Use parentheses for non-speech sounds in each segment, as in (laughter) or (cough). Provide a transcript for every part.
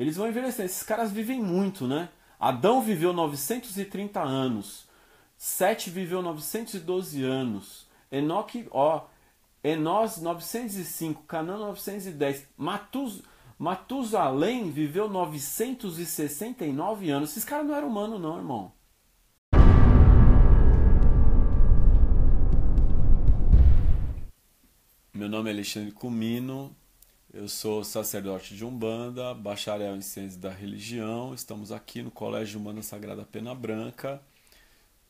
Eles vão envelhecer. Esses caras vivem muito, né? Adão viveu 930 anos. Sete viveu 912 anos. Enoque, ó, Enós 905, Canaã 910. Matus, Matusalém viveu 969 anos. Esses caras não eram humanos não, irmão. Meu nome é Alexandre Comino, eu sou sacerdote de Umbanda, bacharel em ciências da religião. Estamos aqui no Colégio Humana Sagrada Pena Branca,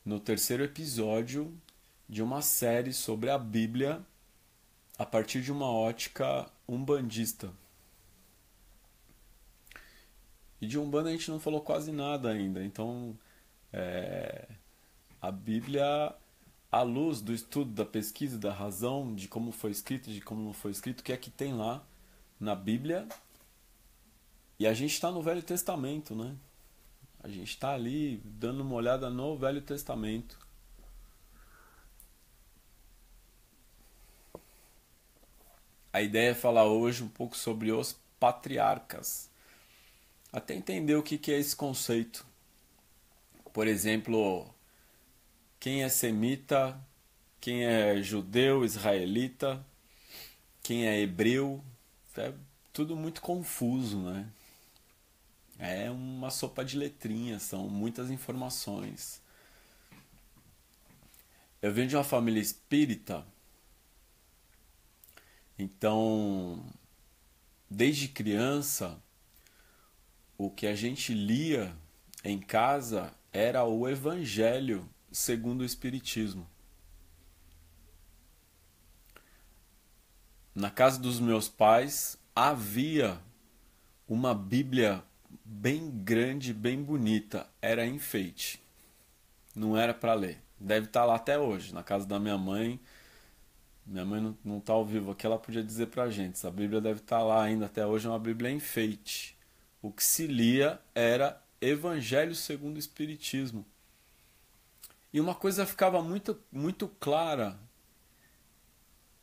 no terceiro episódio de uma série sobre a Bíblia a partir de uma ótica umbandista. E de Umbanda a gente não falou quase nada ainda, então é, a Bíblia à luz do estudo, da pesquisa, da razão, de como foi escrito, de como não foi escrito, o que é que tem lá na Bíblia e a gente está no Velho Testamento, né? A gente está ali dando uma olhada no Velho Testamento. A ideia é falar hoje um pouco sobre os patriarcas. Até entender o que é esse conceito. Por exemplo, quem é semita, quem é judeu, israelita, quem é hebreu, é tudo muito confuso, né? É uma sopa de letrinhas, são muitas informações. Eu venho de uma família espírita, então, desde criança, o que a gente lia em casa era o Evangelho segundo o Espiritismo. na casa dos meus pais havia uma Bíblia bem grande, bem bonita, era enfeite. Não era para ler. Deve estar tá lá até hoje, na casa da minha mãe. Minha mãe não, não tá ao vivo aqui, ela podia dizer pra gente. Essa Bíblia deve estar tá lá ainda até hoje, é uma Bíblia enfeite. O que se lia era Evangelho segundo o Espiritismo. E uma coisa ficava muito, muito clara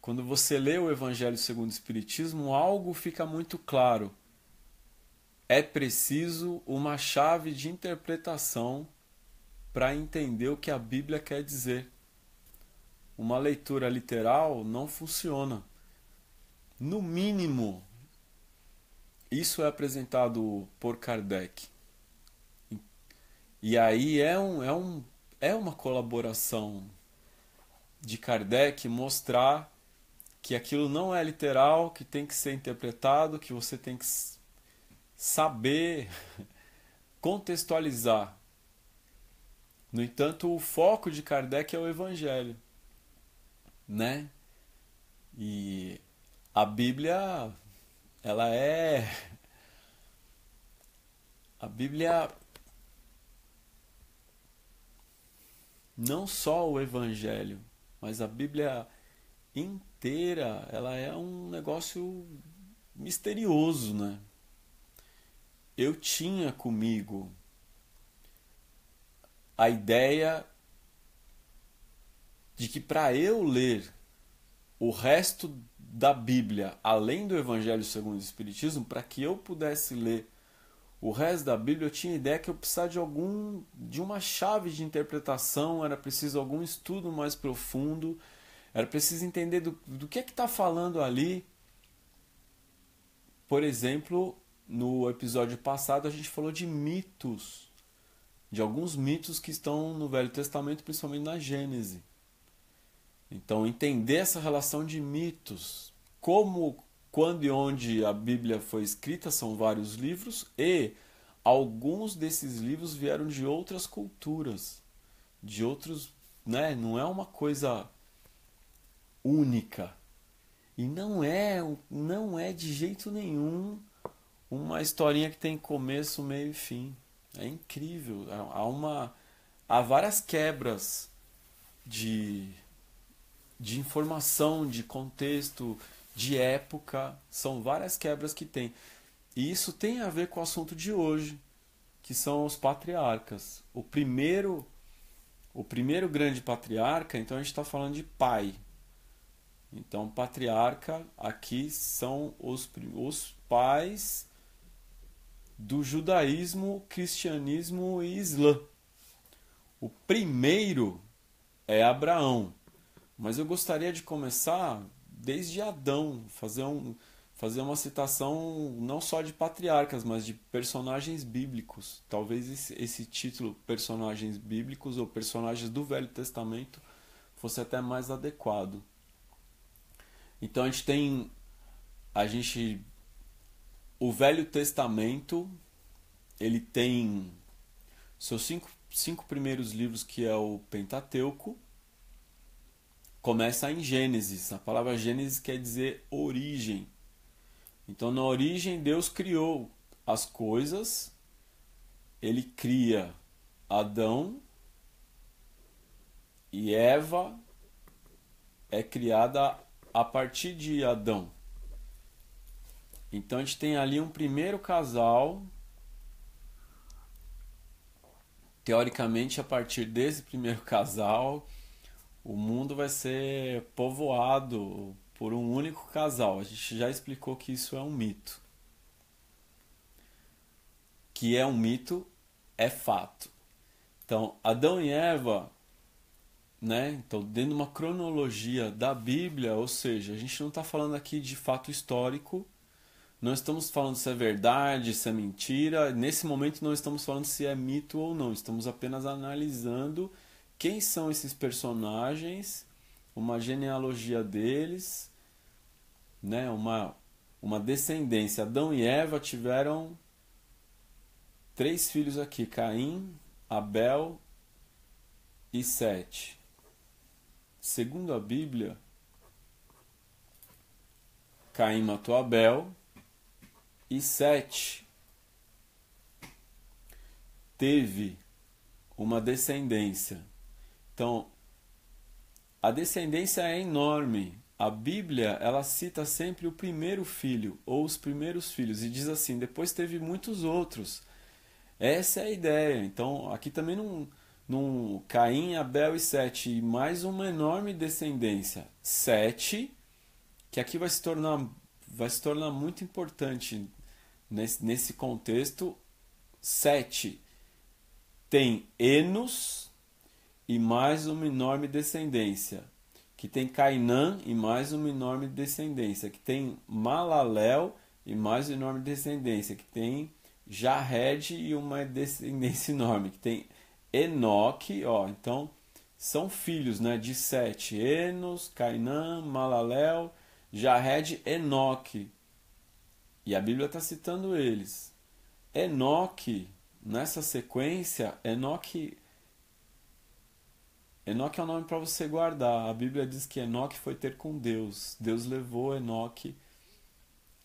quando você lê o Evangelho segundo o Espiritismo, algo fica muito claro. É preciso uma chave de interpretação para entender o que a Bíblia quer dizer. Uma leitura literal não funciona. No mínimo, isso é apresentado por Kardec. E aí é, um, é, um, é uma colaboração de Kardec mostrar que aquilo não é literal, que tem que ser interpretado, que você tem que saber (laughs) contextualizar. No entanto, o foco de Kardec é o Evangelho, né? E a Bíblia, ela é. (laughs) A Bíblia. Não só o Evangelho, mas a Bíblia inteira, ela é um negócio misterioso, né? Eu tinha comigo a ideia de que para eu ler o resto da Bíblia, além do Evangelho segundo o Espiritismo, para que eu pudesse ler o resto da Bíblia, eu tinha a ideia que eu precisava de algum de uma chave de interpretação, era preciso algum estudo mais profundo era preciso entender do, do que é que está falando ali. Por exemplo, no episódio passado a gente falou de mitos, de alguns mitos que estão no Velho Testamento, principalmente na Gênese. Então, entender essa relação de mitos, como, quando e onde a Bíblia foi escrita, são vários livros e alguns desses livros vieram de outras culturas, de outros, né? Não é uma coisa única. E não é, não é de jeito nenhum uma historinha que tem começo, meio e fim. É incrível. Há uma há várias quebras de de informação, de contexto, de época, são várias quebras que tem. E isso tem a ver com o assunto de hoje, que são os patriarcas. O primeiro o primeiro grande patriarca, então a gente está falando de pai, então, patriarca aqui são os, os pais do judaísmo, cristianismo e islã. O primeiro é Abraão, mas eu gostaria de começar desde Adão, fazer, um, fazer uma citação não só de patriarcas, mas de personagens bíblicos. Talvez esse, esse título, personagens bíblicos ou personagens do Velho Testamento, fosse até mais adequado. Então a gente tem a gente o Velho Testamento ele tem seus cinco, cinco primeiros livros que é o Pentateuco começa em Gênesis. A palavra Gênesis quer dizer origem. Então na origem Deus criou as coisas. Ele cria Adão e Eva é criada a partir de Adão. Então a gente tem ali um primeiro casal. Teoricamente, a partir desse primeiro casal, o mundo vai ser povoado por um único casal. A gente já explicou que isso é um mito. Que é um mito, é fato. Então, Adão e Eva né? Então, dentro de uma cronologia da Bíblia, ou seja, a gente não está falando aqui de fato histórico, não estamos falando se é verdade, se é mentira, nesse momento não estamos falando se é mito ou não, estamos apenas analisando quem são esses personagens, uma genealogia deles, né? uma, uma descendência. Adão e Eva tiveram três filhos aqui: Caim, Abel e Sete segundo a Bíblia, Caim matou Abel e Sete teve uma descendência. Então, a descendência é enorme. A Bíblia, ela cita sempre o primeiro filho ou os primeiros filhos e diz assim: depois teve muitos outros. Essa é a ideia. Então, aqui também não num Caim, Abel e Sete, e mais uma enorme descendência, Sete, que aqui vai se tornar, vai se tornar muito importante nesse, nesse contexto. Sete tem Enos e mais uma enorme descendência, que tem Cainã e mais uma enorme descendência, que tem Malalel e mais uma enorme descendência, que tem Jared e uma descendência (laughs) enorme, que tem Enoque, ó, então são filhos, né, de Sete, Enos, Cainã, Malalel, Jared, Enoque. E a Bíblia está citando eles. Enoque, nessa sequência, Enoque Enoque é um nome para você guardar. A Bíblia diz que Enoque foi ter com Deus. Deus levou Enoque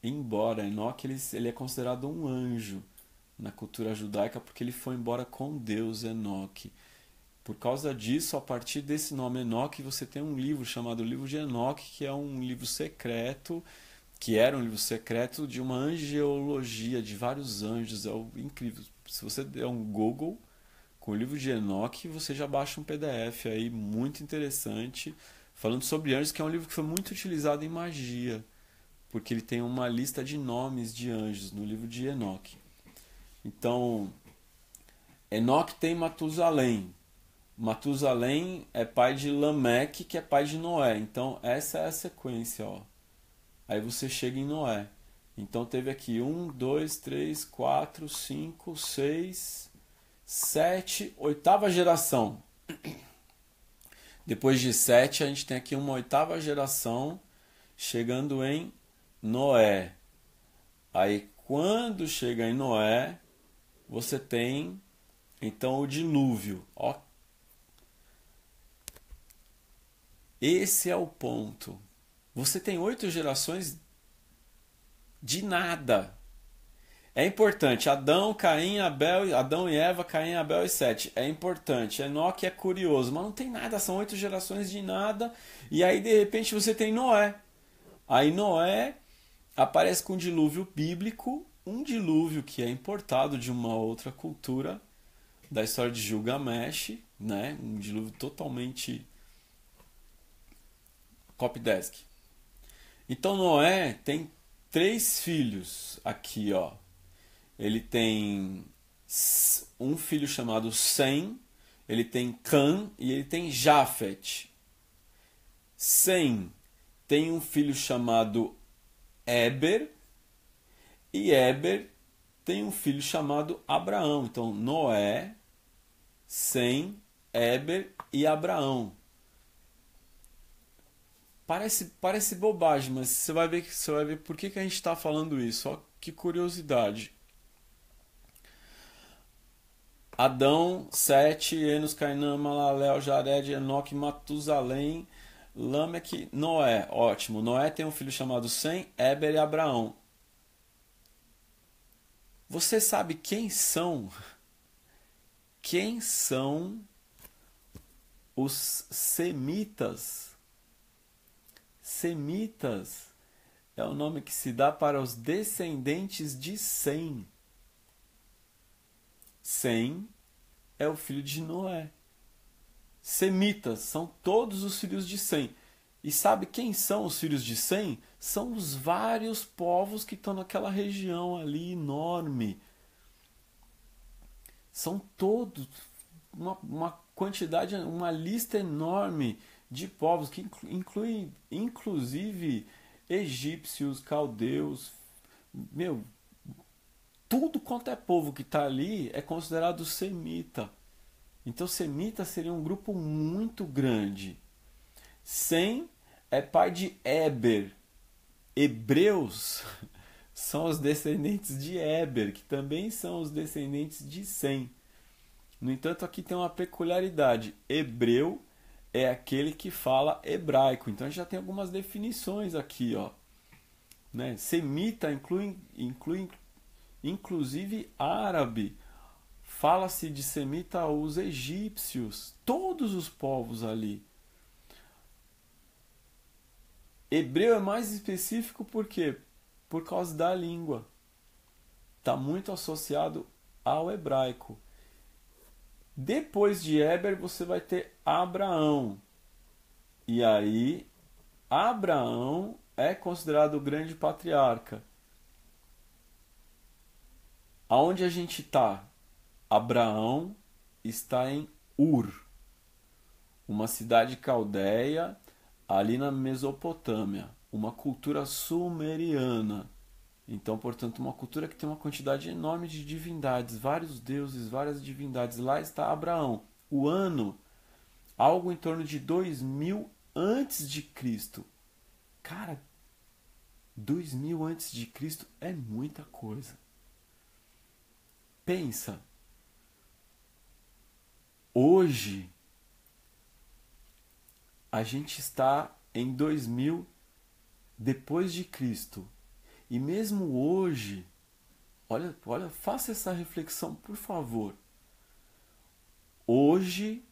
embora. Enoque ele, ele é considerado um anjo na cultura judaica porque ele foi embora com Deus, Enoque. Por causa disso, a partir desse nome Enoque, você tem um livro chamado Livro de Enoque, que é um livro secreto, que era um livro secreto de uma angeologia de vários anjos. É incrível. Se você der um Google com o livro de Enoque, você já baixa um PDF aí muito interessante, falando sobre anjos, que é um livro que foi muito utilizado em magia, porque ele tem uma lista de nomes de anjos no livro de Enoque. Então, Enoque tem Matusalém. Matusalém é pai de Lameque, que é pai de Noé. Então, essa é a sequência, ó. Aí você chega em Noé. Então, teve aqui 1, 2, 3, 4, 5, 6, 7, oitava geração. Depois de 7, a gente tem aqui uma oitava geração, chegando em Noé. Aí, quando chega em Noé, você tem então o dilúvio. Ó. Esse é o ponto. Você tem oito gerações de nada. É importante. Adão, Caim, Abel, Adão e Eva, Caim, Abel e Sete. É importante. Enoque é curioso, mas não tem nada. São oito gerações de nada. E aí de repente você tem Noé. Aí Noé aparece com um dilúvio bíblico um dilúvio que é importado de uma outra cultura, da história de Gilgamesh, né? Um dilúvio totalmente copydesk. Então Noé tem três filhos aqui, ó. Ele tem um filho chamado Sem, ele tem Can e ele tem Jafet. Sem tem um filho chamado Eber e Eber tem um filho chamado Abraão. Então, Noé, Sem, Eber e Abraão. Parece, parece bobagem, mas você vai ver, você vai ver por que, que a gente está falando isso. Ó, que curiosidade. Adão, Sete, Enos, Cainã, Malalel, Jared, Enoque, Matusalém, Lameque, Noé. Ótimo. Noé tem um filho chamado Sem, Éber e Abraão. Você sabe quem são? Quem são os semitas? Semitas é o nome que se dá para os descendentes de Sem. Sem é o filho de Noé. Semitas são todos os filhos de Sem. E sabe quem são os filhos de Sem? são os vários povos que estão naquela região ali enorme. São todos uma, uma quantidade, uma lista enorme de povos que inclui inclusive egípcios, caldeus, meu, tudo quanto é povo que está ali é considerado semita. Então semita seria um grupo muito grande. Sem é pai de Eber, hebreus são os descendentes de Eber, que também são os descendentes de Sem. No entanto, aqui tem uma peculiaridade: hebreu é aquele que fala hebraico. Então a gente já tem algumas definições aqui, ó. Né? Semita inclui, inclui inclusive árabe. Fala-se de semita os egípcios, todos os povos ali. Hebreu é mais específico por quê? Por causa da língua. Está muito associado ao hebraico. Depois de Heber, você vai ter Abraão. E aí, Abraão é considerado o grande patriarca. Aonde a gente está? Abraão está em Ur, uma cidade caldeia ali na Mesopotâmia, uma cultura sumeriana. Então, portanto, uma cultura que tem uma quantidade enorme de divindades, vários deuses, várias divindades. Lá está Abraão. O ano, algo em torno de 2000 antes de Cristo. Cara, 2000 antes de Cristo é muita coisa. Pensa. Hoje, a gente está em 2000 depois de Cristo. E mesmo hoje, olha, olha, faça essa reflexão, por favor. Hoje,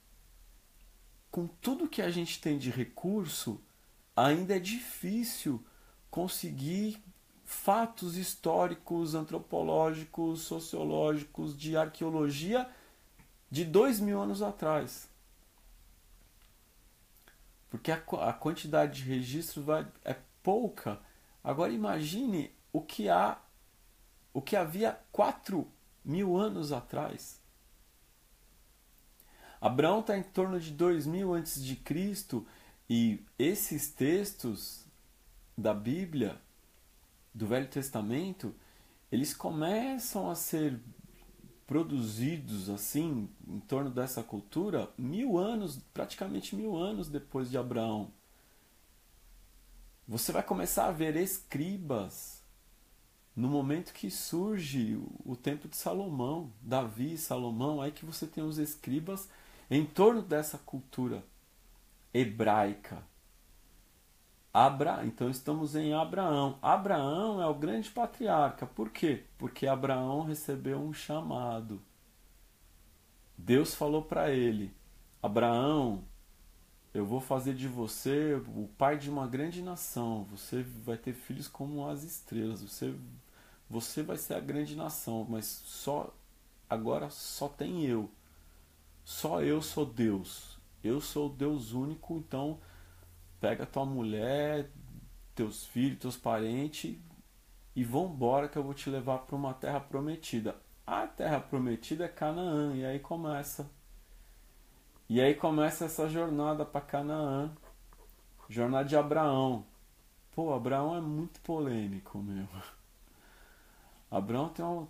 com tudo que a gente tem de recurso, ainda é difícil conseguir fatos históricos, antropológicos, sociológicos, de arqueologia de dois mil anos atrás porque a, a quantidade de registros vai, é pouca. Agora imagine o que há, o que havia 4 mil anos atrás. Abraão está em torno de 2000 antes de Cristo e esses textos da Bíblia, do Velho Testamento, eles começam a ser produzidos assim em torno dessa cultura mil anos, praticamente mil anos depois de Abraão. Você vai começar a ver escribas no momento que surge o tempo de Salomão, Davi e Salomão, aí que você tem os escribas em torno dessa cultura hebraica. Abra, então estamos em Abraão. Abraão é o grande patriarca. Por quê? Porque Abraão recebeu um chamado. Deus falou para ele: Abraão, eu vou fazer de você o pai de uma grande nação. Você vai ter filhos como as estrelas. Você, você vai ser a grande nação, mas só agora só tem eu. Só eu sou Deus. Eu sou Deus único, então pega tua mulher, teus filhos, teus parentes e vambora que eu vou te levar para uma terra prometida. A terra prometida é Canaã, e aí começa. E aí começa essa jornada para Canaã, jornada de Abraão. Pô, Abraão é muito polêmico, meu. (laughs) Abraão tem um.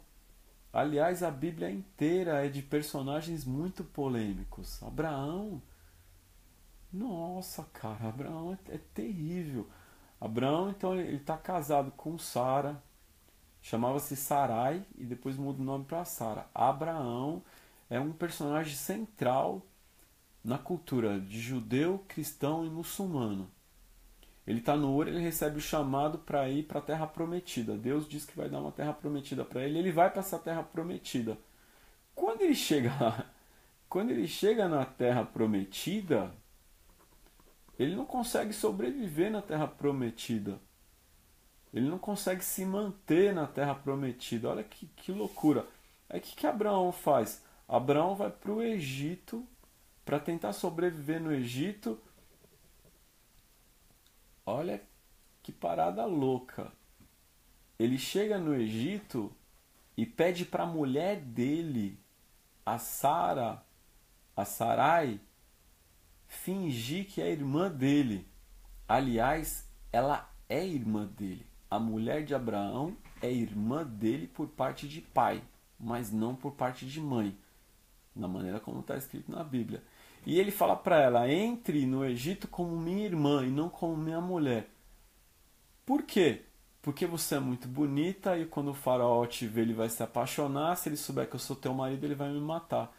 Aliás, a Bíblia inteira é de personagens muito polêmicos. Abraão nossa, cara, Abraão é, é terrível. Abraão, então, ele está casado com Sara, chamava-se Sarai e depois muda o nome para Sara. Abraão é um personagem central na cultura de judeu, cristão e muçulmano. Ele está no ouro, ele recebe o chamado para ir para a terra prometida. Deus diz que vai dar uma terra prometida para ele, ele vai para essa terra prometida. Quando ele chega lá, quando ele chega na terra prometida, ele não consegue sobreviver na terra prometida. Ele não consegue se manter na terra prometida. Olha que, que loucura. Aí o que, que Abraão faz? Abraão vai para o Egito para tentar sobreviver no Egito. Olha que parada louca. Ele chega no Egito e pede para a mulher dele, a Sara, a Sarai, fingir que é irmã dele. Aliás, ela é irmã dele. A mulher de Abraão é irmã dele por parte de pai, mas não por parte de mãe, na maneira como está escrito na Bíblia. E ele fala para ela: entre no Egito como minha irmã e não como minha mulher. Por quê? Porque você é muito bonita e quando o faraó te ver, ele vai se apaixonar. Se ele souber que eu sou teu marido, ele vai me matar.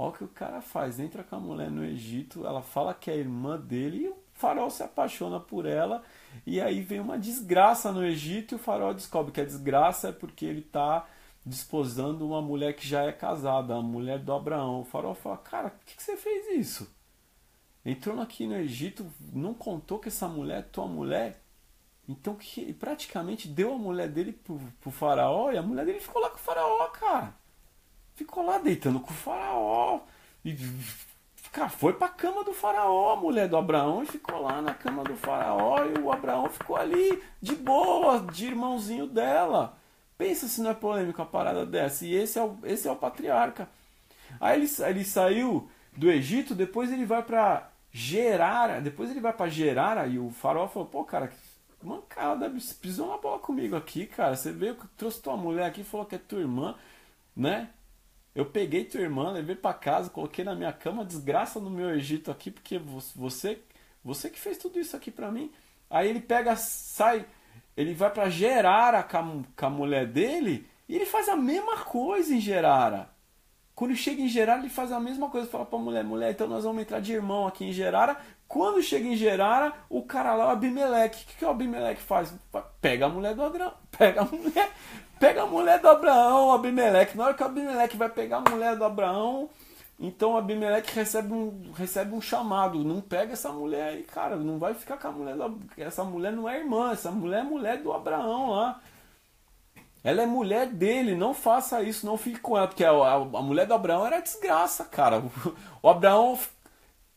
Olha o que o cara faz. Entra com a mulher no Egito, ela fala que é irmã dele e o farol se apaixona por ela. E aí vem uma desgraça no Egito e o farol descobre que a desgraça é porque ele está desposando uma mulher que já é casada, a mulher do Abraão. O farol fala: Cara, por que, que você fez isso? Entrou aqui no Egito, não contou que essa mulher é tua mulher? Então que praticamente deu a mulher dele pro, pro faraó e a mulher dele ficou lá com o faraó, cara. Ficou lá deitando com o faraó. E foi pra cama do faraó, a mulher do Abraão, e ficou lá na cama do faraó. E o Abraão ficou ali, de boa, de irmãozinho dela. Pensa se não é polêmica a parada dessa. E esse é o, esse é o patriarca. Aí ele, ele saiu do Egito, depois ele vai pra Gerara, depois ele vai para Gerara e o faraó falou: pô, cara, que mancada, você pisou na bola comigo aqui, cara. Você veio, trouxe tua mulher aqui, falou que é tua irmã, né? Eu peguei tua irmã, levei para casa, coloquei na minha cama, desgraça no meu Egito aqui, porque você, você que fez tudo isso aqui para mim. Aí ele pega, sai, ele vai para Gerara com a, com a mulher dele e ele faz a mesma coisa em Gerara. Quando chega em Gerara, ele faz a mesma coisa, fala pra mulher, mulher, então nós vamos entrar de irmão aqui em Gerara, quando chega em Gerara, o cara lá, o Abimeleque, o que, que o Abimeleque faz? Pega a mulher do Abraão, (laughs) pega a mulher, pega a mulher do Abraão, Abimeleque. Na hora que o Abimeleque vai pegar a mulher do Abraão, então Abimeleque recebe um, recebe um chamado, não pega essa mulher aí, cara, não vai ficar com a mulher, do, essa mulher não é irmã, essa mulher é mulher do Abraão lá. Ela é mulher dele, não faça isso, não fique com ela, porque a, a, a mulher do Abraão era desgraça, cara. O, (laughs) o Abraão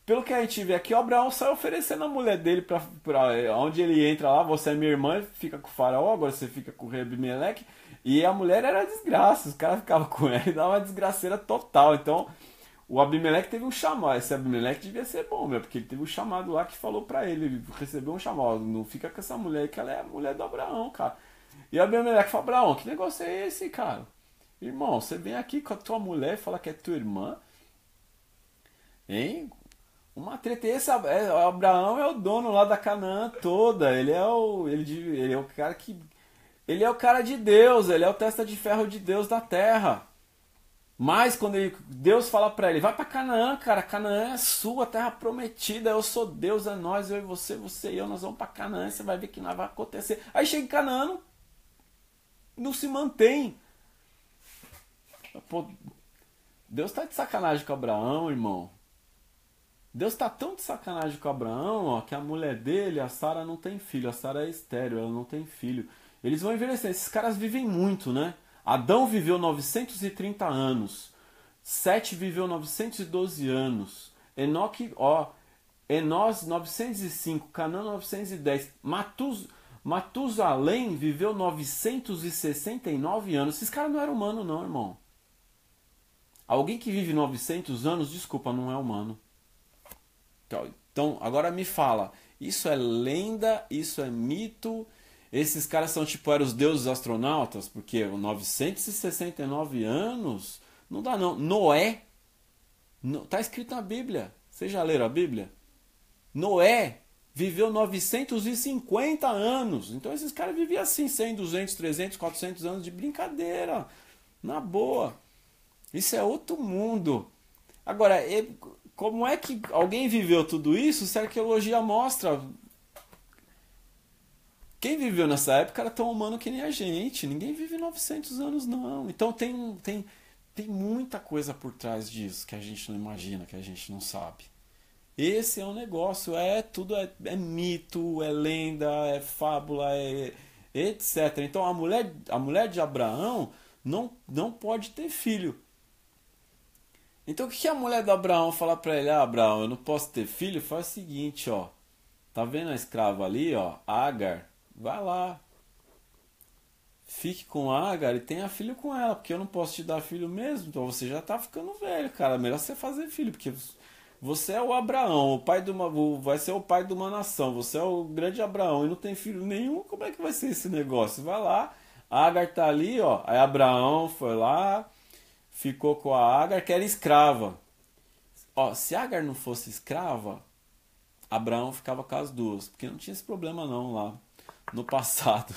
pelo que a gente vê aqui, o Abraão sai oferecendo a mulher dele para eh, onde ele entra lá, você é minha irmã, fica com o faraó, agora você fica com o rei Abimeleque. E a mulher era desgraça, os caras ficavam com ela (laughs) e dava uma desgraceira total. Então, o Abimeleque teve um chamado. Esse Abimeleque devia ser bom, meu, porque ele teve um chamado lá que falou para ele, ele recebeu um chamado, não fica com essa mulher que ela é a mulher do Abraão, cara. E o Abimeleque falou, Abraão, que negócio é esse, cara? Irmão, você vem aqui com a tua mulher e fala que é tua irmã, hein? Uma treta essa, é, Abraão é o dono lá da Canaã toda, ele é o ele, ele é o cara que ele é o cara de Deus, ele é o testa de ferro de Deus da terra. Mas quando ele, Deus fala para ele, vai para Canaã, cara, Canaã é sua, terra prometida, eu sou Deus, é nós, eu e você, você e eu, nós vamos para Canaã, você vai ver que nada vai acontecer. Aí chega em Canaã, não, não se mantém. Pô, Deus tá de sacanagem com Abraão, irmão. Deus está tão de sacanagem com Abraão, ó, que a mulher dele, a Sara, não tem filho. A Sara é estéreo, ela não tem filho. Eles vão envelhecer. Esses caras vivem muito, né? Adão viveu 930 anos. Sete viveu 912 anos. Enoque, ó, Enós 905, Canaã 910. Matus, Matusalém viveu 969 anos. Esses caras não eram humanos não, irmão. Alguém que vive 900 anos, desculpa, não é humano. Então, então, agora me fala, isso é lenda, isso é mito? Esses caras são tipo, eram os deuses astronautas? Porque 969 anos? Não dá não. Noé? No, tá escrito na Bíblia. Vocês já leram a Bíblia? Noé viveu 950 anos. Então esses caras viviam assim, 100, 200, 300, 400 anos de brincadeira. Na boa. Isso é outro mundo. Agora, como é que alguém viveu tudo isso se a arqueologia mostra. Quem viveu nessa época era tão humano que nem a gente. Ninguém vive 900 anos, não. Então tem, tem, tem muita coisa por trás disso que a gente não imagina, que a gente não sabe. Esse é um negócio, é tudo, é, é mito, é lenda, é fábula, é, etc. Então a mulher, a mulher de Abraão não, não pode ter filho. Então o que a mulher do Abraão fala para ele? Ah, Abraão, eu não posso ter filho? Faz o seguinte, ó. Tá vendo a escrava ali, ó? Agar. Vai lá. Fique com Agar e tenha filho com ela, porque eu não posso te dar filho mesmo. Então você já tá ficando velho, cara. Melhor você fazer filho, porque você é o Abraão, o pai de uma, vai ser o pai de uma nação. Você é o grande Abraão e não tem filho nenhum. Como é que vai ser esse negócio? Vai lá. Agar tá ali, ó. Aí Abraão foi lá ficou com a Agar, que era escrava. Ó, se Agar não fosse escrava, Abraão ficava com as duas, porque não tinha esse problema não lá no passado.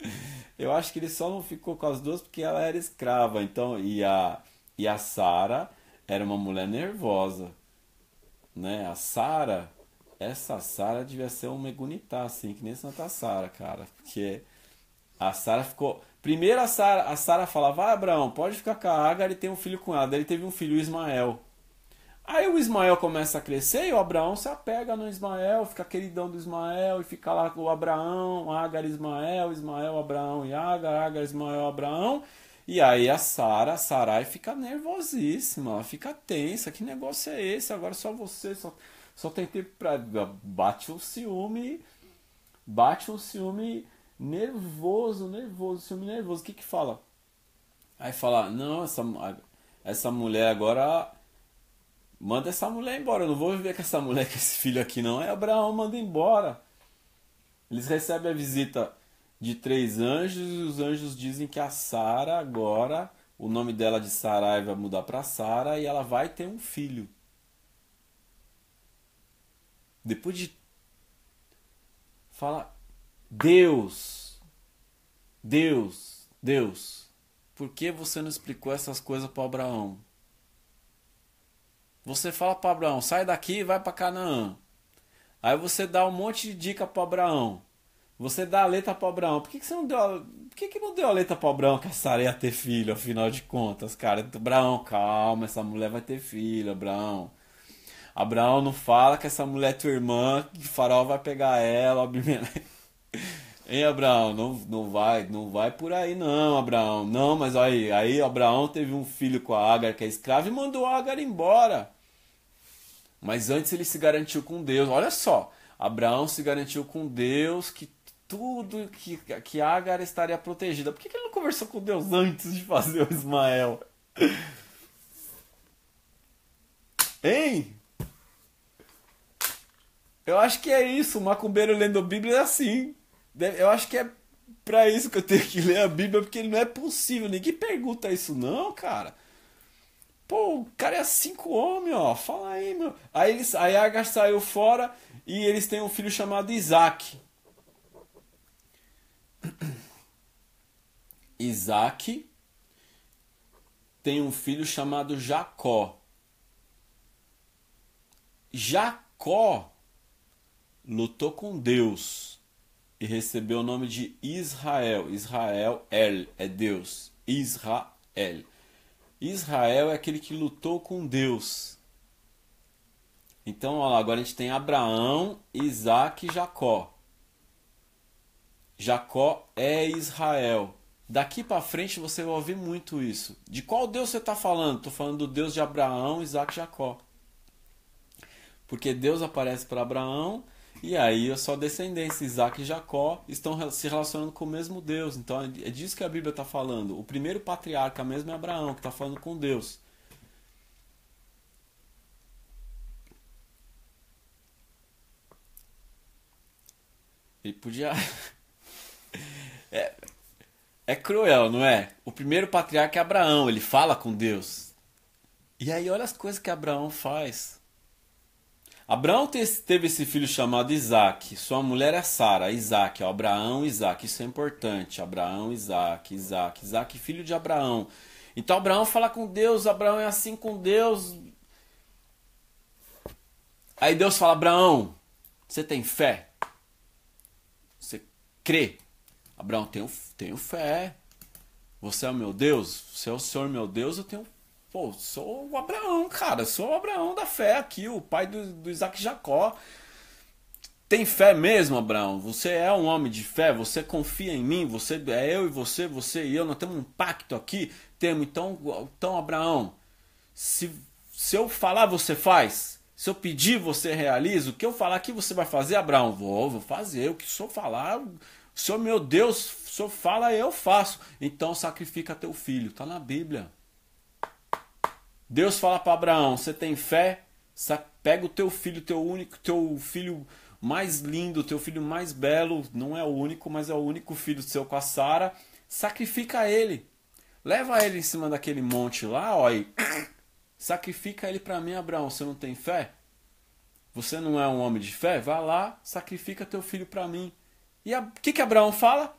(laughs) Eu acho que ele só não ficou com as duas porque ela era escrava. Então, e a e a Sara era uma mulher nervosa, né? A Sara, essa Sara devia ser uma egunitá, assim, que nem Santa Sara, cara, porque a Sara ficou Primeiro a Sara, a Sara falava: ah, Abraão, pode ficar com a Agar e tem um filho com ela. Daí ele teve um filho, o Ismael. Aí o Ismael começa a crescer e o Abraão se apega no Ismael, fica queridão do Ismael e fica lá com o Abraão, Agar, Ismael, Ismael, Abraão e Agar, Agar, Ismael, Abraão. E aí a Sara, a Sarai fica nervosíssima, ela fica tensa, que negócio é esse? Agora só você, só, só tem tempo pra... Bate um ciúme, bate um ciúme Nervoso, nervoso, ciúme nervoso. O que que fala? Aí fala, não, essa, essa mulher agora. Manda essa mulher embora. Eu não vou viver com essa mulher, com esse filho aqui, não. É Abraão, manda embora. Eles recebem a visita de três anjos e os anjos dizem que a Sara agora, o nome dela de Sarai vai mudar para Sara e ela vai ter um filho. Depois de fala Deus, Deus, Deus, por que você não explicou essas coisas para Abraão? Você fala para Abraão, sai daqui e vai para Canaã. Aí você dá um monte de dica para Abraão. Você dá a letra para Abraão. Por que, que você não deu a... Por que, que não deu a letra para Abraão que a Sara ia ter filho, afinal de contas, cara? Abraão, calma, essa mulher vai ter filho, Abraão. Abraão não fala que essa mulher é tua irmã, que Farol vai pegar ela, Abimeleque. Hein, Abraão? Não, não vai, não vai por aí, não, Abraão. Não, mas aí, aí Abraão teve um filho com a Agar, que é escrava, e mandou a Agar embora. Mas antes ele se garantiu com Deus. Olha só, Abraão se garantiu com Deus que tudo que, que Agar estaria protegida. Por que, que ele não conversou com Deus antes de fazer o Ismael? Hein? Eu acho que é isso. O macumbeiro lendo a Bíblia é assim. Eu acho que é para isso que eu tenho que ler a Bíblia, porque não é possível. Ninguém pergunta isso, não, cara. Pô, o cara é cinco homens, ó. Fala aí, meu. Aí, eles, aí Agar saiu fora e eles têm um filho chamado Isaac. (clears throat) Isaac tem um filho chamado Jacó. Jacó lutou com Deus e recebeu o nome de Israel. Israel, El, é Deus. Israel. Israel é aquele que lutou com Deus. Então, lá, agora a gente tem Abraão, Isaac e Jacó. Jacó é Israel. Daqui para frente você vai ouvir muito isso. De qual Deus você está falando? Estou falando do Deus de Abraão, Isaac e Jacó. Porque Deus aparece para Abraão, e aí a sua descendência, Isaac e Jacó, estão se relacionando com o mesmo Deus. Então é, é disso que a Bíblia está falando. O primeiro patriarca mesmo é Abraão, que está falando com Deus. Ele podia. (laughs) É, é cruel, não é? O primeiro patriarca é Abraão, ele fala com Deus. E aí olha as coisas que Abraão faz. Abraão teve esse filho chamado Isaac, sua mulher é Sara, Isaac, ó, é Abraão, Isaac, isso é importante, Abraão, Isaac, Isaac, Isaac, filho de Abraão. Então Abraão fala com Deus, Abraão é assim com Deus. Aí Deus fala, Abraão, você tem fé? Você crê? Abraão, tenho, tenho fé. Você é o meu Deus? Você é o Senhor meu Deus? Eu tenho Pô, sou o Abraão, cara. Sou o Abraão da fé aqui, o pai do, do Isaac Jacó. Tem fé mesmo, Abraão? Você é um homem de fé, você confia em mim, você é eu e você, você e eu, nós temos um pacto aqui. Temos, então, então Abraão, se, se eu falar, você faz. Se eu pedir, você realiza. O que eu falar aqui, você vai fazer, Abraão? Vou, vou fazer. O que o senhor falar, o senhor, meu Deus, o senhor fala, eu faço. Então sacrifica teu filho. Está na Bíblia. Deus fala para Abraão: "Você tem fé? Pega o teu filho, teu único, teu filho mais lindo, teu filho mais belo, não é o único, mas é o único filho seu com a Sara, sacrifica ele. Leva ele em cima daquele monte lá, ó, e (coughs) sacrifica ele para mim, Abraão. Você não tem fé? Você não é um homem de fé? Vá lá, sacrifica teu filho para mim." E o que, que Abraão fala?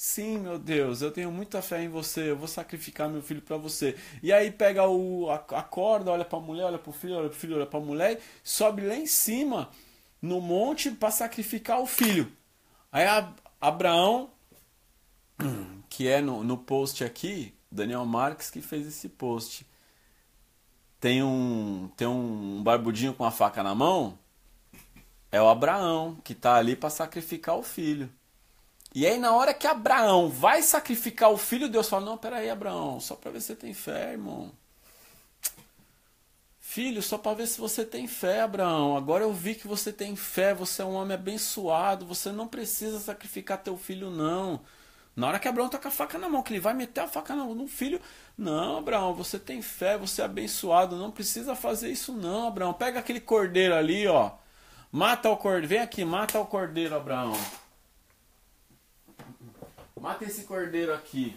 Sim, meu Deus, eu tenho muita fé em você, eu vou sacrificar meu filho para você. E aí pega o a, a corda, olha para a mulher, olha para o filho, olha para o filho, olha para a mulher, sobe lá em cima no monte para sacrificar o filho. Aí a, Abraão, (clears throat) que é no, no post aqui, Daniel Marques que fez esse post. Tem um tem um barbudinho com a faca na mão, é o Abraão que está ali para sacrificar o filho. E aí na hora que Abraão vai sacrificar o filho, Deus fala, não, peraí Abraão, só para ver se você tem fé, irmão. Filho, só para ver se você tem fé, Abraão. Agora eu vi que você tem fé, você é um homem abençoado, você não precisa sacrificar teu filho, não. Na hora que Abraão tá com a faca na mão, que ele vai meter a faca no filho. Não, Abraão, você tem fé, você é abençoado, não precisa fazer isso, não, Abraão. Pega aquele cordeiro ali, ó. Mata o cordeiro, vem aqui, mata o cordeiro, Abraão. Mata esse cordeiro aqui.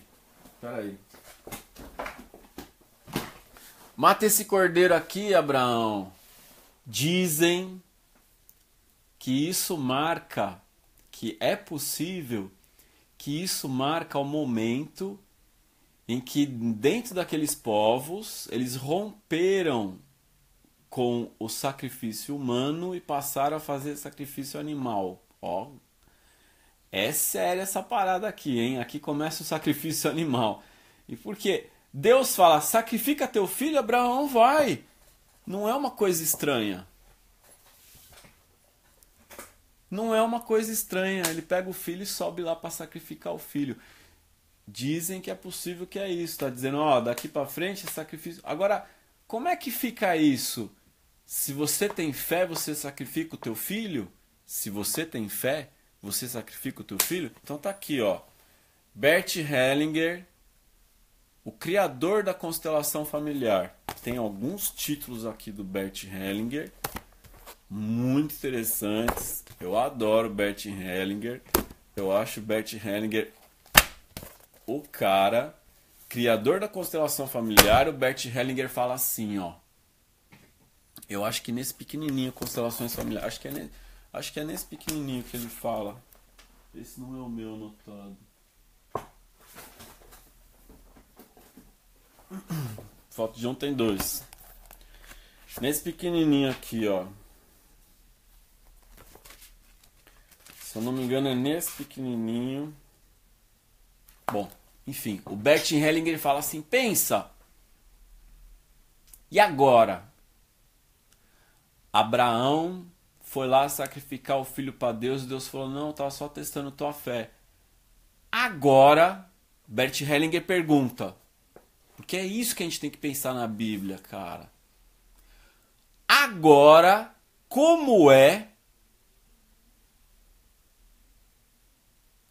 Peraí. aí. Mata esse cordeiro aqui, Abraão. Dizem que isso marca, que é possível, que isso marca o momento em que dentro daqueles povos eles romperam com o sacrifício humano e passaram a fazer sacrifício animal. Ó, é séria essa parada aqui, hein? Aqui começa o sacrifício animal. E por quê? Deus fala: sacrifica teu filho, Abraão vai. Não é uma coisa estranha. Não é uma coisa estranha. Ele pega o filho e sobe lá para sacrificar o filho. Dizem que é possível que é isso. Tá dizendo, ó, oh, daqui para frente é sacrifício. Agora, como é que fica isso? Se você tem fé, você sacrifica o teu filho? Se você tem fé, você sacrifica o teu filho? Então tá aqui, ó. Bert Hellinger, o criador da constelação familiar. Tem alguns títulos aqui do Bert Hellinger, muito interessantes. Eu adoro Bert Hellinger. Eu acho Bert Hellinger o cara. Criador da constelação familiar, o Bert Hellinger fala assim, ó. Eu acho que nesse pequenininho, constelações familiares, acho que é nesse Acho que é nesse pequenininho que ele fala. Esse não é o meu anotado. (clears throat) Foto de um tem dois. Nesse pequenininho aqui, ó. Se eu não me engano, é nesse pequenininho. Bom, enfim, o Bert Hellinger fala assim: pensa. E agora? Abraão foi lá sacrificar o filho para Deus e Deus falou: Não, eu tava só testando tua fé. Agora, Bert Hellinger pergunta. Porque é isso que a gente tem que pensar na Bíblia, cara. Agora, como é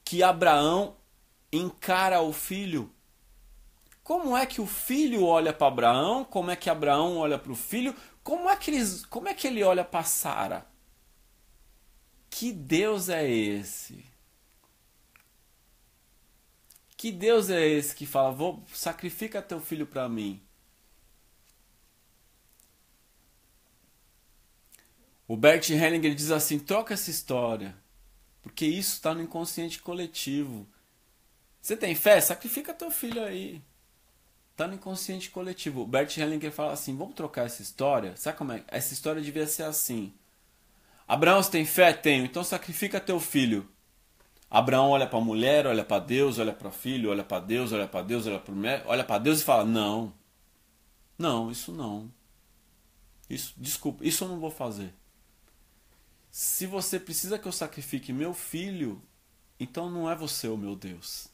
que Abraão encara o filho? Como é que o filho olha para Abraão? Como é que Abraão olha para o filho? Como é que eles, como é que ele olha para Sara? Que Deus é esse? Que Deus é esse que fala, vou sacrifica teu filho para mim? O Bert Hellinger diz assim: troca essa história, porque isso está no inconsciente coletivo. Você tem fé? Sacrifica teu filho aí. Está no inconsciente coletivo. O Bert Hellinger fala assim: vamos trocar essa história? Sabe como é? Essa história devia ser assim. Abraão, você tem fé? Tenho. Então sacrifica teu filho. Abraão olha para a mulher, olha para Deus, olha para o filho, olha para Deus, olha para Deus, olha para mulher, olha para Deus e fala: Não, não, isso não. Isso, desculpa, isso eu não vou fazer. Se você precisa que eu sacrifique meu filho, então não é você o meu Deus.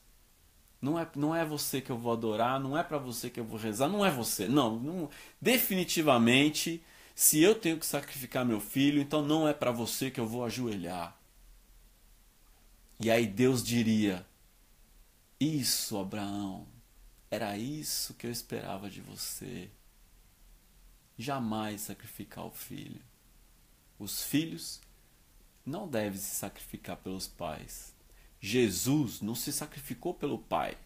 Não é, não é você que eu vou adorar, não é para você que eu vou rezar, não é você. Não, não definitivamente se eu tenho que sacrificar meu filho, então não é para você que eu vou ajoelhar. E aí Deus diria: Isso, Abraão, era isso que eu esperava de você. Jamais sacrificar o filho. Os filhos não devem se sacrificar pelos pais. Jesus não se sacrificou pelo Pai,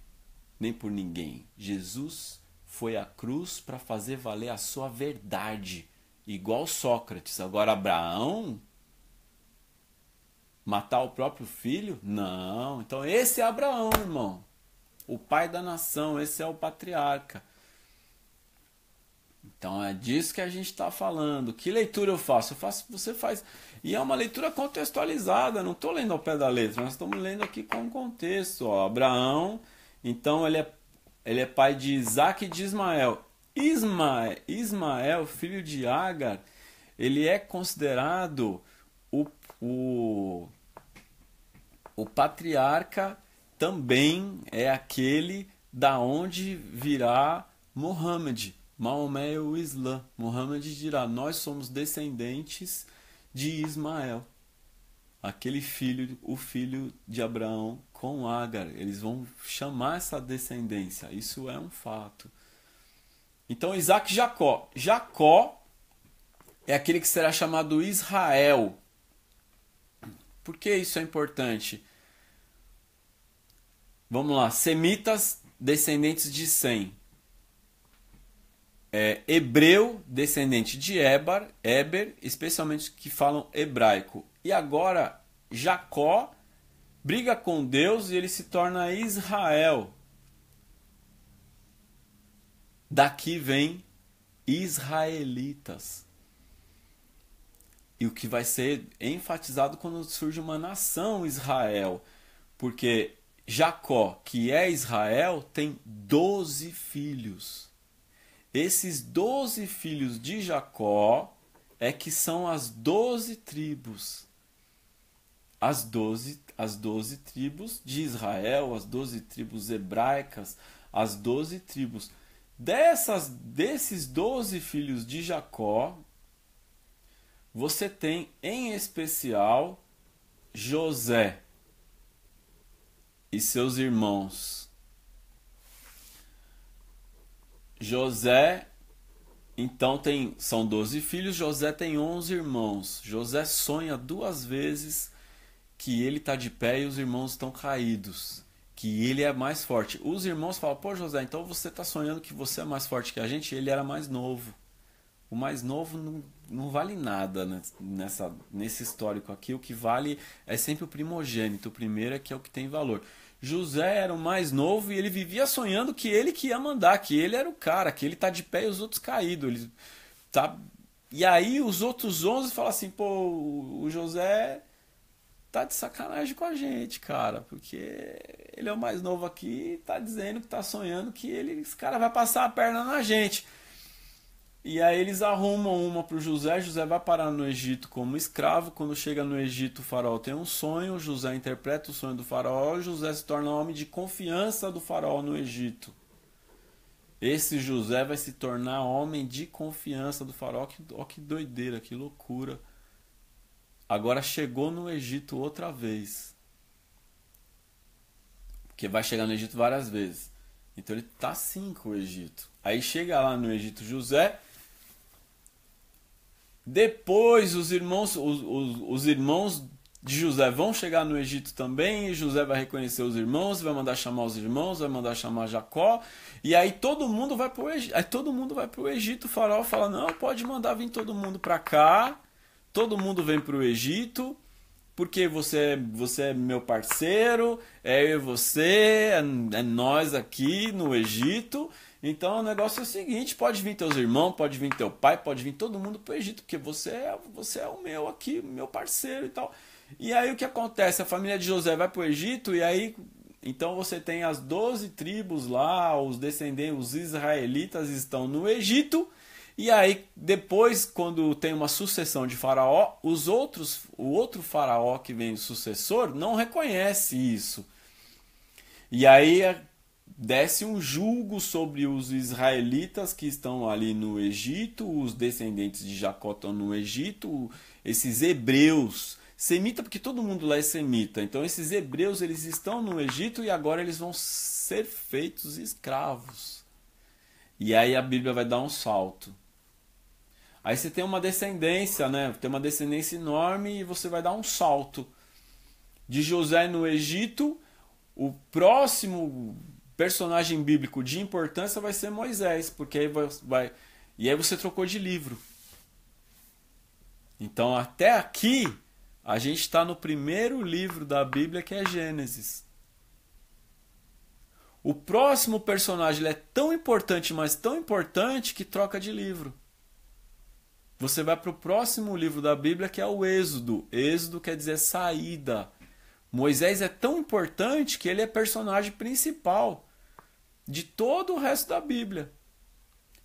nem por ninguém. Jesus foi à cruz para fazer valer a sua verdade igual Sócrates. Agora, Abraão matar o próprio filho? Não. Então, esse é Abraão, irmão. O pai da nação, esse é o patriarca. Então é disso que a gente está falando. Que leitura eu faço? Eu faço, você faz. E é uma leitura contextualizada, não estou lendo ao pé da letra, nós estamos lendo aqui com contexto. Ó. Abraão, então ele é, ele é pai de Isaac e de Ismael. Ismael, Ismael filho de Agar, ele é considerado o, o, o patriarca também é aquele da onde virá Mohammed. Maomé o Islã. Mohammed dirá: Nós somos descendentes de Ismael, aquele filho, o filho de Abraão com Agar. Eles vão chamar essa descendência. Isso é um fato. Então, Isaac e Jacó. Jacó é aquele que será chamado Israel. Por que isso é importante? Vamos lá. Semitas, descendentes de Sem. É, hebreu, descendente de Ebar, Eber, especialmente que falam hebraico. E agora, Jacó briga com Deus e ele se torna Israel. Daqui vem israelitas. E o que vai ser enfatizado quando surge uma nação Israel. Porque Jacó, que é Israel, tem doze filhos. Esses doze filhos de Jacó é que são as doze tribos. As doze as 12 tribos de Israel, as doze tribos hebraicas, as doze tribos Dessas, desses doze filhos de Jacó, você tem em especial José e seus irmãos. José, então tem, são 12 filhos, José tem 11 irmãos. José sonha duas vezes que ele está de pé e os irmãos estão caídos que ele é mais forte. Os irmãos falam: "Pô, José, então você está sonhando que você é mais forte que a gente? Ele era mais novo. O mais novo não, não vale nada nessa, nesse histórico aqui. O que vale é sempre o primogênito. O primeiro é que é o que tem valor. José era o mais novo e ele vivia sonhando que ele que ia mandar, que ele era o cara, que ele tá de pé e os outros caídos. Ele tá... E aí os outros 11 falam assim, pô, o José tá de sacanagem com a gente, cara, porque ele é o mais novo aqui e tá dizendo que tá sonhando que ele, esse cara vai passar a perna na gente. E aí eles arrumam uma pro José, José vai parar no Egito como escravo, quando chega no Egito o faraó tem um sonho, José interpreta o sonho do faraó, José se torna homem de confiança do faraó no Egito. Esse José vai se tornar homem de confiança do faraó, que, ó que doideira, que loucura. Agora chegou no Egito outra vez. Porque vai chegar no Egito várias vezes. Então ele tá sim com o Egito. Aí chega lá no Egito José. Depois os irmãos, os, os, os irmãos de José vão chegar no Egito também, e José vai reconhecer os irmãos, vai mandar chamar os irmãos, vai mandar chamar Jacó, e aí todo mundo vai o Egito, aí todo mundo vai o Egito, o faraó fala: "Não, pode mandar vir todo mundo para cá" todo mundo vem para o Egito porque você, é, você é meu parceiro, é eu e você, é, é nós aqui no Egito. Então o negócio é o seguinte: pode vir teus irmãos, pode vir teu pai, pode vir todo mundo para o Egito, porque você é, você é o meu aqui, meu parceiro e tal. E aí o que acontece? A família de José vai para o Egito e aí então você tem as 12 tribos lá, os descendentes, os israelitas estão no Egito e aí, depois, quando tem uma sucessão de faraó, os outros, o outro faraó que vem sucessor não reconhece isso. E aí é, desce um julgo sobre os israelitas que estão ali no Egito, os descendentes de Jacó estão no Egito, esses hebreus. Semita, porque todo mundo lá é semita. Então, esses hebreus eles estão no Egito e agora eles vão ser feitos escravos. E aí a Bíblia vai dar um salto. Aí você tem uma descendência, né? Tem uma descendência enorme e você vai dar um salto. De José no Egito, o próximo personagem bíblico de importância vai ser Moisés, porque aí vai, vai e aí você trocou de livro. Então até aqui a gente está no primeiro livro da Bíblia que é Gênesis. O próximo personagem é tão importante, mas tão importante que troca de livro. Você vai para o próximo livro da Bíblia que é o Êxodo. Êxodo quer dizer saída. Moisés é tão importante que ele é personagem principal de todo o resto da Bíblia.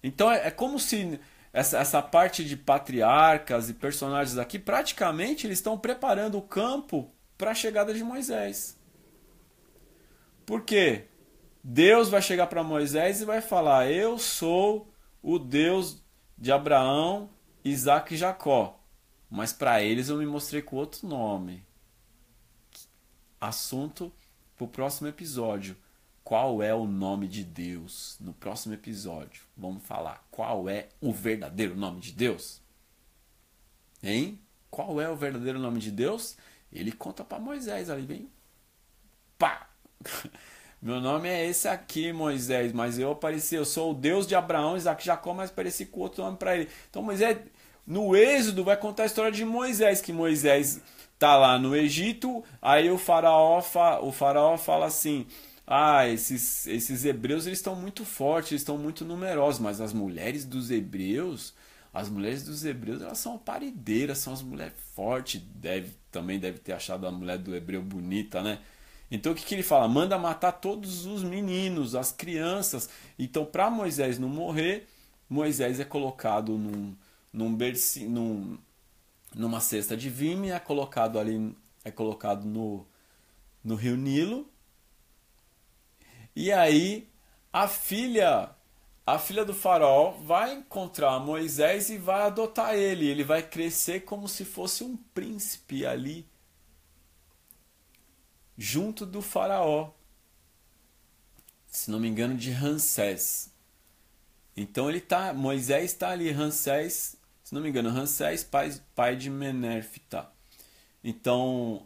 Então é, é como se essa, essa parte de patriarcas e personagens aqui, praticamente eles estão preparando o campo para a chegada de Moisés. Por quê? Deus vai chegar para Moisés e vai falar: Eu sou o Deus de Abraão, Isaac e Jacó. Mas para eles eu me mostrei com outro nome. Assunto para o próximo episódio. Qual é o nome de Deus? No próximo episódio, vamos falar qual é o verdadeiro nome de Deus? Hein? Qual é o verdadeiro nome de Deus? Ele conta para Moisés ali, bem. Pá! (laughs) Meu nome é esse aqui, Moisés, mas eu apareci, eu sou o Deus de Abraão, Isaac e Jacó, mas pareci com outro nome para ele. Então Moisés, no Êxodo vai contar a história de Moisés, que Moisés tá lá no Egito, aí o faraó, o faraó fala assim: "Ah, esses esses hebreus eles estão muito fortes, estão muito numerosos, mas as mulheres dos hebreus, as mulheres dos hebreus, elas são parideiras, são as mulheres fortes, deve também deve ter achado a mulher do hebreu bonita, né? Então o que, que ele fala? Manda matar todos os meninos, as crianças. Então para Moisés não morrer, Moisés é colocado num num berci, num, numa cesta de vime, é colocado ali, é colocado no, no rio Nilo. E aí a filha, a filha do faraó vai encontrar Moisés e vai adotar ele. Ele vai crescer como se fosse um príncipe ali junto do faraó. Se não me engano, de Ramsés. Então ele tá, Moisés está ali, Ramsés se não me engano, Ramsés, pai, pai de Menérfita. Então,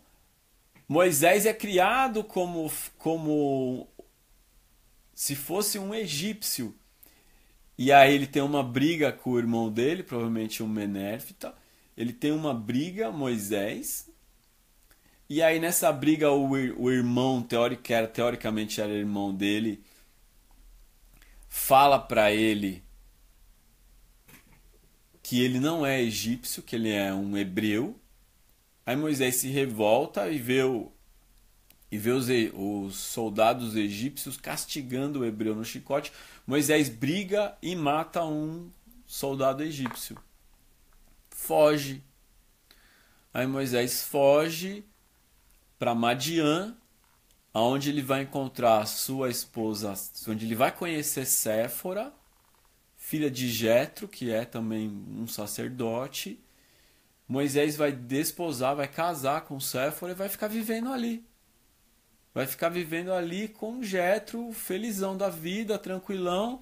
Moisés é criado como, como se fosse um egípcio. E aí ele tem uma briga com o irmão dele, provavelmente um Menérfita. Ele tem uma briga, Moisés. E aí nessa briga o, o irmão, teórico, era, teoricamente era irmão dele, fala para ele que ele não é egípcio, que ele é um hebreu. Aí Moisés se revolta e vê, o, e vê os, os soldados egípcios castigando o hebreu no chicote. Moisés briga e mata um soldado egípcio. Foge. Aí Moisés foge para Madian, aonde ele vai encontrar sua esposa, onde ele vai conhecer Séfora filha de Jetro, que é também um sacerdote. Moisés vai desposar, vai casar com Séfora e vai ficar vivendo ali. Vai ficar vivendo ali com Jetro, felizão da vida, tranquilão,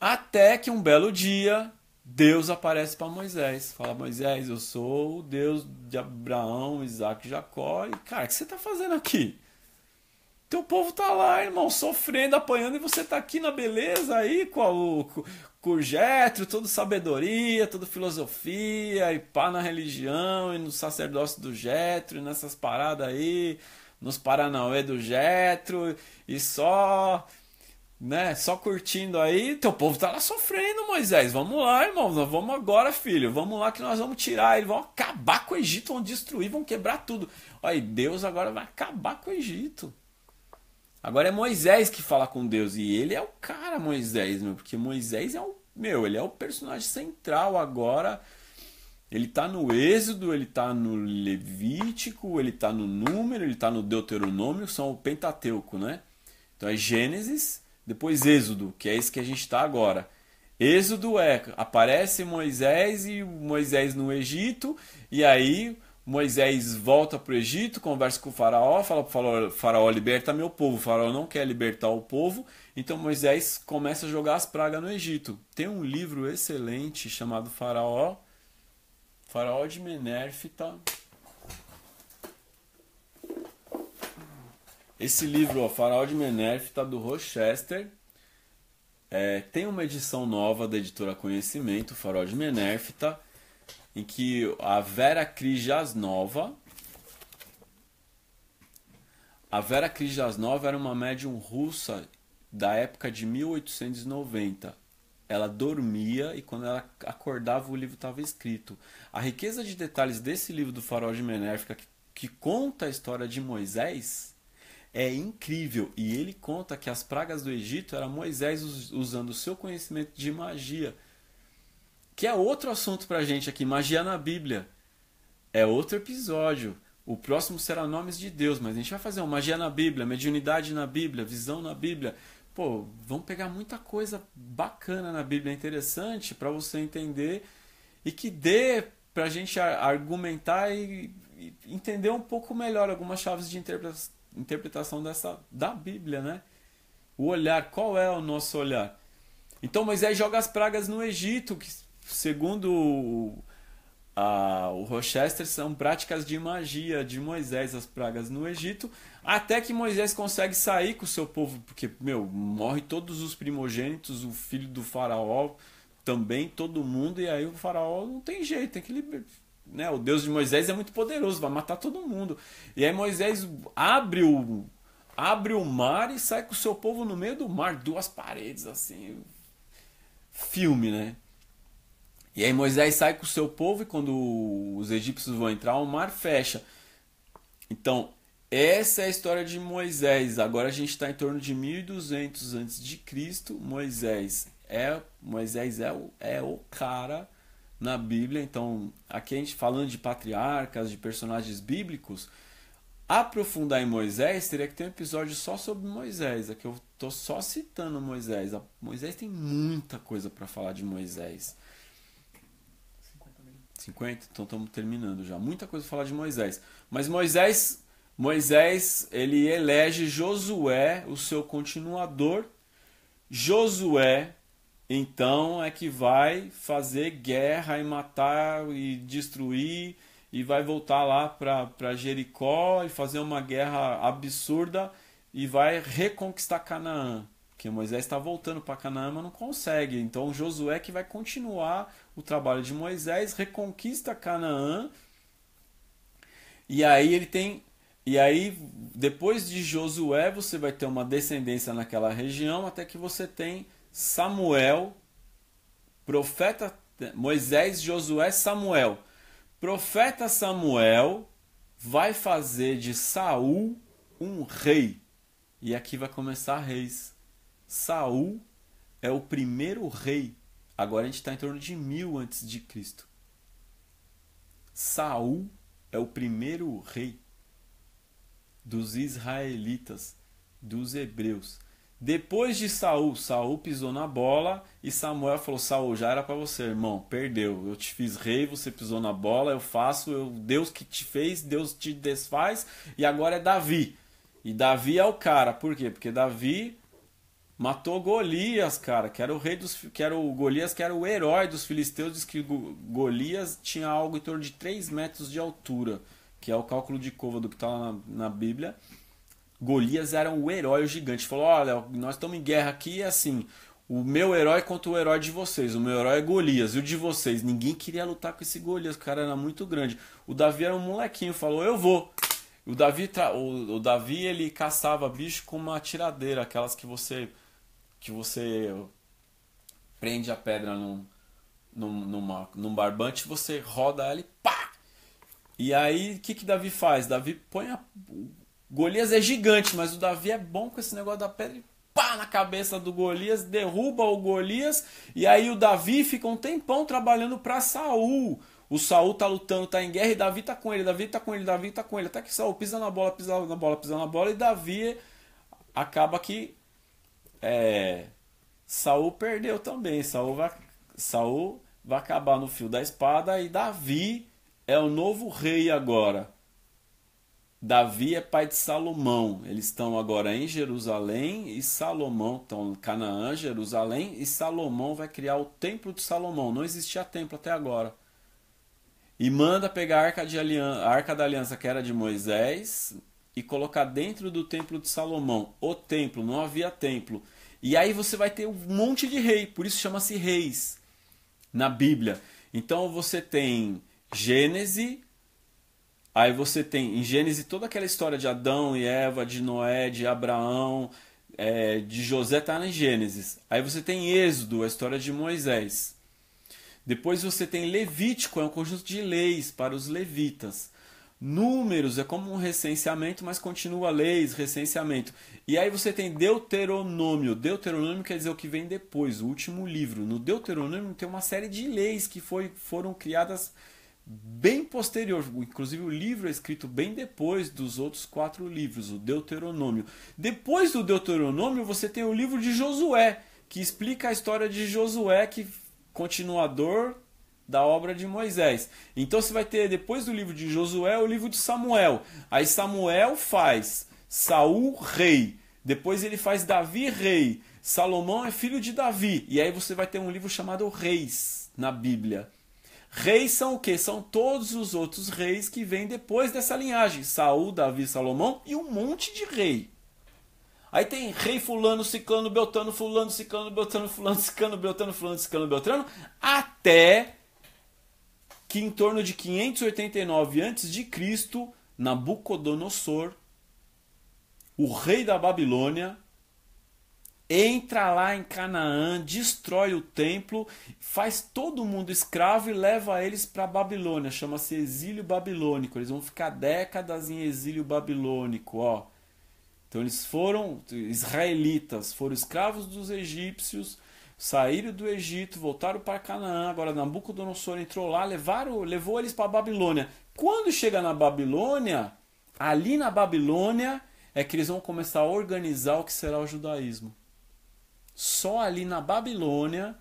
até que um belo dia Deus aparece para Moisés. Fala: "Moisés, eu sou o Deus de Abraão, Isaac e Jacó. E cara, o que você tá fazendo aqui?" Teu povo tá lá, irmão, sofrendo, apanhando, e você tá aqui na beleza aí com, a, Curgetro, todo sabedoria, toda filosofia, e pá na religião, e no sacerdócio do Getro, e nessas paradas aí, nos Paranauê do Getro, e só, né, só curtindo aí, teu povo tá lá sofrendo, Moisés, vamos lá, irmão, nós vamos agora, filho, vamos lá que nós vamos tirar, eles vão acabar com o Egito, vão destruir, vão quebrar tudo. Olha, Deus agora vai acabar com o Egito. Agora é Moisés que fala com Deus e ele é o cara Moisés, meu, porque Moisés é o meu, ele é o personagem central agora. Ele tá no Êxodo, ele tá no Levítico, ele tá no Número, ele tá no Deuteronômio, são o Pentateuco, né? Então é Gênesis, depois Êxodo, que é esse que a gente está agora. Êxodo é aparece Moisés e Moisés no Egito e aí Moisés volta para o Egito, conversa com o faraó, fala para o faraó, liberta meu povo. O faraó não quer libertar o povo, então Moisés começa a jogar as pragas no Egito. Tem um livro excelente chamado Faraó, Faraó de Menérfita. Esse livro, ó, Faraó de Menérfita, do Rochester, é, tem uma edição nova da editora Conhecimento, Faraó de Menérfita, em que a Vera Cris Jasnova. A Vera Cris era uma médium russa da época de 1890. Ela dormia e quando ela acordava o livro estava escrito. A riqueza de detalhes desse livro do Farol de Menéfica que, que conta a história de Moisés é incrível e ele conta que as pragas do Egito era Moisés usando o seu conhecimento de magia que é outro assunto pra gente aqui, magia na Bíblia. É outro episódio. O próximo será Nomes de Deus, mas a gente vai fazer uma magia na Bíblia, mediunidade na Bíblia, visão na Bíblia. Pô, vamos pegar muita coisa bacana na Bíblia, interessante para você entender e que dê pra gente argumentar e, e entender um pouco melhor algumas chaves de interpretação dessa da Bíblia, né? O olhar, qual é o nosso olhar? Então Moisés joga as pragas no Egito, que Segundo a, o Rochester, são práticas de magia de Moisés, as pragas no Egito, até que Moisés consegue sair com o seu povo, porque, meu, morre todos os primogênitos, o filho do faraó também, todo mundo, e aí o faraó não tem jeito, tem que liberar. Né? O Deus de Moisés é muito poderoso, vai matar todo mundo. E aí Moisés abre o, abre o mar e sai com o seu povo no meio do mar, duas paredes, assim. Filme, né? E aí Moisés sai com o seu povo e quando os egípcios vão entrar, o mar fecha. Então, essa é a história de Moisés. Agora a gente está em torno de 1200 antes de Cristo. Moisés é Moisés é o, é o cara na Bíblia. Então, aqui a gente falando de patriarcas, de personagens bíblicos, aprofundar em Moisés teria que ter um episódio só sobre Moisés. Aqui eu estou só citando Moisés. Moisés tem muita coisa para falar de Moisés. 50? Então estamos terminando já. Muita coisa falar de Moisés. Mas Moisés, Moisés, ele elege Josué, o seu continuador. Josué, então, é que vai fazer guerra e matar e destruir e vai voltar lá para Jericó e fazer uma guerra absurda e vai reconquistar Canaã que Moisés está voltando para Canaã, mas não consegue. Então Josué que vai continuar o trabalho de Moisés, reconquista Canaã. E aí ele tem e aí, depois de Josué, você vai ter uma descendência naquela região, até que você tem Samuel, profeta Moisés, Josué, Samuel. Profeta Samuel vai fazer de Saul um rei. E aqui vai começar reis. Saul é o primeiro rei. Agora a gente está em torno de mil antes de Cristo. Saul é o primeiro rei dos israelitas, dos hebreus. Depois de Saul, Saul pisou na bola e Samuel falou: Saul, já era para você, irmão, perdeu. Eu te fiz rei, você pisou na bola, eu faço, eu, Deus que te fez, Deus te desfaz, e agora é Davi. E Davi é o cara, por quê? Porque Davi Matou Golias, cara, que era o rei dos. Que era o Golias, que era o herói dos filisteus. Diz que Golias tinha algo em torno de 3 metros de altura, que é o cálculo de côvado que tá lá na, na Bíblia. Golias era um herói o gigante. Falou: olha, nós estamos em guerra aqui é assim, o meu herói contra o herói de vocês. O meu herói é Golias e o de vocês. Ninguém queria lutar com esse Golias, o cara era muito grande. O Davi era um molequinho, falou: eu vou. O Davi, o Davi ele caçava bicho com uma tiradeira, aquelas que você que você prende a pedra num, num, numa, num barbante, você roda ela e pá! E aí, o que, que Davi faz? Davi põe a. Golias é gigante, mas o Davi é bom com esse negócio da pedra e pá na cabeça do Golias, derruba o Golias, e aí o Davi fica um tempão trabalhando para Saul. O Saul tá lutando, tá em guerra, e Davi tá com ele, Davi tá com ele, Davi tá com ele. Até que Saul pisa na bola, pisa na bola, pisa na bola, e Davi acaba que é, Saul perdeu também. Saul vai, Saul vai acabar no fio da espada e Davi é o novo rei agora. Davi é pai de Salomão. Eles estão agora em Jerusalém e Salomão estão em Canaã, Jerusalém e Salomão vai criar o templo de Salomão. Não existia templo até agora. E manda pegar a arca, de aliança, a arca da aliança que era de Moisés e colocar dentro do templo de Salomão. O templo, não havia templo. E aí você vai ter um monte de rei, por isso chama-se reis na Bíblia. Então você tem Gênese, aí você tem em Gênese toda aquela história de Adão e Eva, de Noé, de Abraão, é, de José está em Gênesis. Aí você tem Êxodo, a história de Moisés. Depois você tem Levítico, é um conjunto de leis para os levitas números, é como um recenseamento, mas continua leis, recenseamento. E aí você tem Deuteronômio. Deuteronômio quer dizer o que vem depois, o último livro. No Deuteronômio tem uma série de leis que foi, foram criadas bem posterior. Inclusive o livro é escrito bem depois dos outros quatro livros, o Deuteronômio. Depois do Deuteronômio você tem o livro de Josué, que explica a história de Josué, que continuador da obra de Moisés. Então você vai ter depois do livro de Josué o livro de Samuel. Aí Samuel faz Saul rei, depois ele faz Davi rei. Salomão é filho de Davi. E aí você vai ter um livro chamado Reis na Bíblia. Reis são o que? São todos os outros reis que vêm depois dessa linhagem. Saul, Davi, Salomão e um monte de rei. Aí tem rei fulano, ciclano, beltano, fulano, ciclano, beltano, fulano, ciclano, beltano, fulano, ciclano, beltrano, até que em torno de 589 a.C., Nabucodonosor, o rei da Babilônia, entra lá em Canaã, destrói o templo, faz todo mundo escravo e leva eles para Babilônia. Chama-se exílio babilônico. Eles vão ficar décadas em exílio babilônico, ó. Então eles foram israelitas, foram escravos dos egípcios, saíram do Egito, voltaram para Canaã, agora Nabucodonosor entrou lá, levaram, levou eles para a Babilônia. Quando chega na Babilônia, ali na Babilônia é que eles vão começar a organizar o que será o judaísmo. Só ali na Babilônia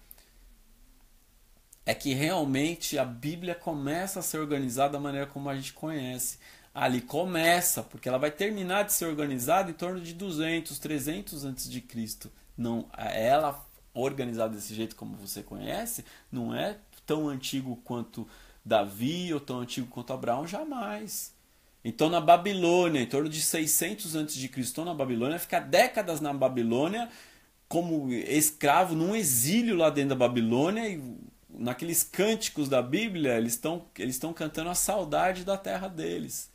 é que realmente a Bíblia começa a ser organizada da maneira como a gente conhece. Ali começa, porque ela vai terminar de ser organizada em torno de 200, 300 antes de Cristo. Não, ela organizado desse jeito como você conhece, não é tão antigo quanto Davi ou tão antigo quanto Abraão, jamais. Então na Babilônia, em torno de 600 antes de Cristo, na Babilônia, fica décadas na Babilônia como escravo num exílio lá dentro da Babilônia e naqueles cânticos da Bíblia, eles estão eles estão cantando a saudade da terra deles.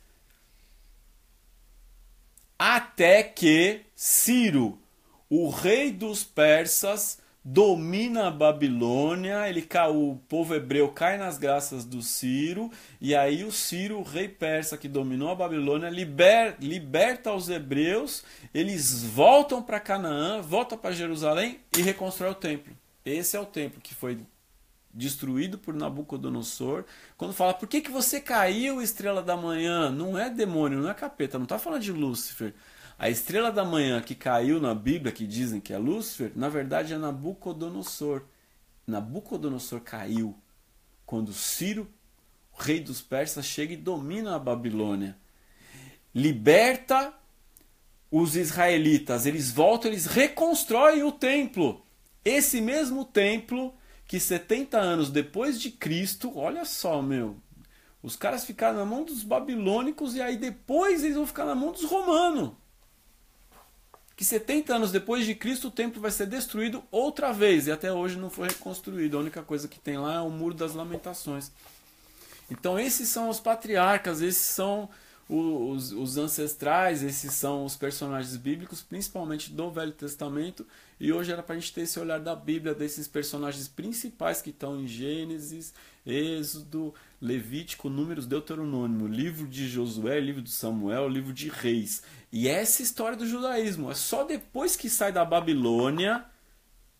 Até que Ciro, o rei dos persas, domina a Babilônia, ele o povo hebreu cai nas graças do Ciro, e aí o Ciro, o rei persa que dominou a Babilônia, liber, liberta os hebreus, eles voltam para Canaã, voltam para Jerusalém e reconstrói o templo. Esse é o templo que foi destruído por Nabucodonosor. Quando fala, por que, que você caiu, estrela da manhã? Não é demônio, não é capeta, não está falando de Lúcifer. A estrela da manhã que caiu na Bíblia, que dizem que é Lúcifer, na verdade é Nabucodonosor. Nabucodonosor caiu quando Ciro, o rei dos persas, chega e domina a Babilônia. Liberta os israelitas, eles voltam, eles reconstroem o templo. Esse mesmo templo que 70 anos depois de Cristo, olha só, meu, os caras ficaram na mão dos babilônicos e aí depois eles vão ficar na mão dos romanos que 70 anos depois de Cristo o templo vai ser destruído outra vez e até hoje não foi reconstruído. A única coisa que tem lá é o Muro das Lamentações. Então esses são os patriarcas, esses são os, os ancestrais, esses são os personagens bíblicos, principalmente do Velho Testamento, e hoje era para a gente ter esse olhar da Bíblia, desses personagens principais que estão em Gênesis, Êxodo, Levítico, Números, Deuteronômio, livro de Josué, livro de Samuel, livro de Reis. E essa é história do judaísmo é só depois que sai da Babilônia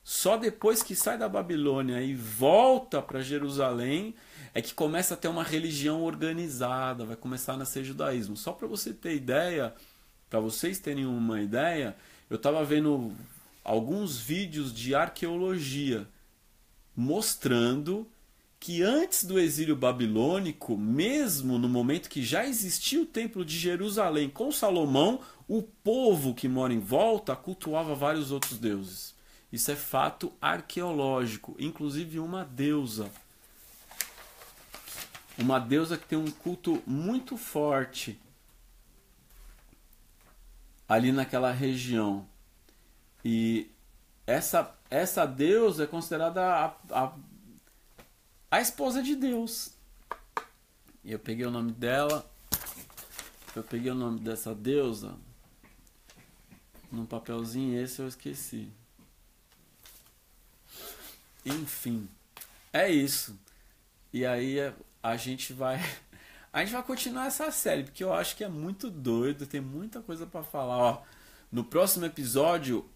só depois que sai da Babilônia e volta para Jerusalém é que começa a ter uma religião organizada, vai começar a nascer judaísmo. Só para você ter ideia, para vocês terem uma ideia, eu estava vendo alguns vídeos de arqueologia mostrando que antes do exílio babilônico, mesmo no momento que já existia o Templo de Jerusalém com Salomão, o povo que mora em volta cultuava vários outros deuses. Isso é fato arqueológico, inclusive uma deusa. Uma deusa que tem um culto muito forte ali naquela região. E essa, essa deusa é considerada a, a, a esposa de Deus. E eu peguei o nome dela. Eu peguei o nome dessa deusa num papelzinho esse eu esqueci. Enfim, é isso. E aí é, a gente vai. (laughs) A gente vai continuar essa série, porque eu acho que é muito doido, tem muita coisa para falar. Ó, no próximo episódio,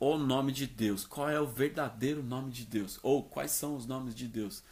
o nome de Deus. Qual é o verdadeiro nome de Deus? Ou quais são os nomes de Deus?